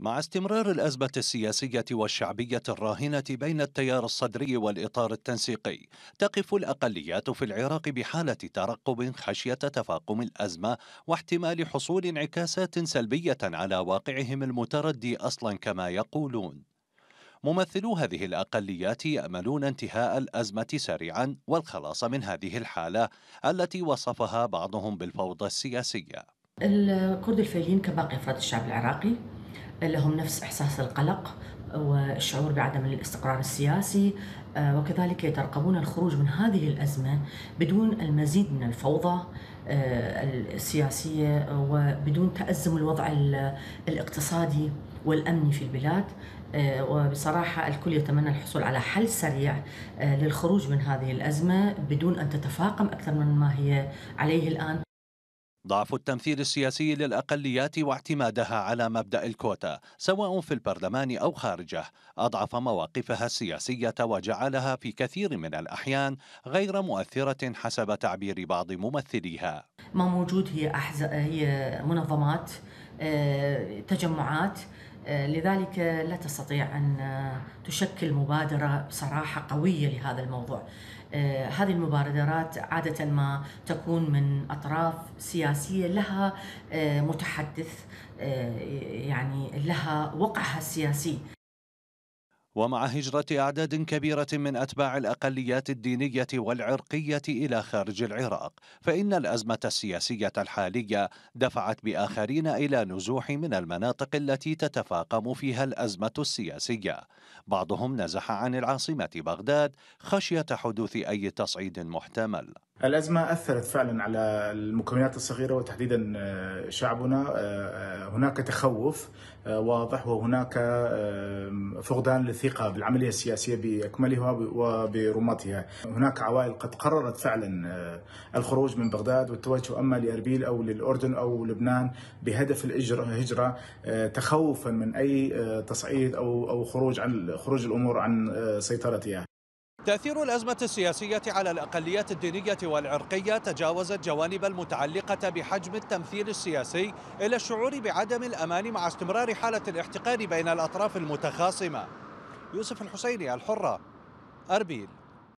مع استمرار الأزمة السياسية والشعبية الراهنة بين التيار الصدري والإطار التنسيقي تقف الأقليات في العراق بحالة ترقب خشية تفاقم الأزمة واحتمال حصول انعكاسات سلبية على واقعهم المتردي أصلا كما يقولون ممثلو هذه الأقليات يأملون انتهاء الأزمة سريعا والخلاص من هذه الحالة التي وصفها بعضهم بالفوضى السياسية الكرد الفعليين كباقي أفراد الشعب العراقي لهم نفس إحساس القلق والشعور بعدم الاستقرار السياسي آه، وكذلك يترقبون الخروج من هذه الأزمة بدون المزيد من الفوضى آه، السياسية وبدون تأزم الوضع الاقتصادي والأمني في البلاد آه، وبصراحة الكل يتمنى الحصول على حل سريع للخروج من هذه الأزمة بدون أن تتفاقم أكثر من ما هي عليه الآن ضعف التمثيل السياسي للأقليات واعتمادها على مبدأ الكوتا سواء في البرلمان أو خارجه أضعف مواقفها السياسية وجعلها في كثير من الأحيان غير مؤثرة حسب تعبير بعض ممثليها ما موجود هي, أحز... هي منظمات آه، تجمعات آه، لذلك لا تستطيع ان آه، تشكل مبادره بصراحه قويه لهذا الموضوع. آه، هذه المبادرات عاده ما تكون من اطراف سياسيه لها متحدث يعني لها وقعها السياسي ومع هجرة أعداد كبيرة من أتباع الأقليات الدينية والعرقية إلى خارج العراق، فإن الأزمة السياسية الحالية دفعت بآخرين إلى نزوح من المناطق التي تتفاقم فيها الأزمة السياسية. بعضهم نزح عن العاصمة بغداد خشية حدوث أي تصعيد محتمل. الأزمة أثرت فعلا على المكونات الصغيرة وتحديدا آه، شعبنا آه، آه، هناك تخوف واضح وهناك فقدان للثقة بالعملية السياسية بأكملها وبرمتها هناك عوائل قد قررت فعلا الخروج من بغداد والتوجه أما لأربيل أو للأردن أو لبنان بهدف الهجرة تخوفا من أي تصعيد أو خروج عن خروج الأمور عن سيطرتها تأثير الأزمة السياسية على الأقليات الدينية والعرقية تجاوزت جوانب المتعلقة بحجم التمثيل السياسي إلى الشعور بعدم الأمان مع استمرار حالة الاحتقان بين الأطراف المتخاصمة يوسف الحسيني الحرة أربيل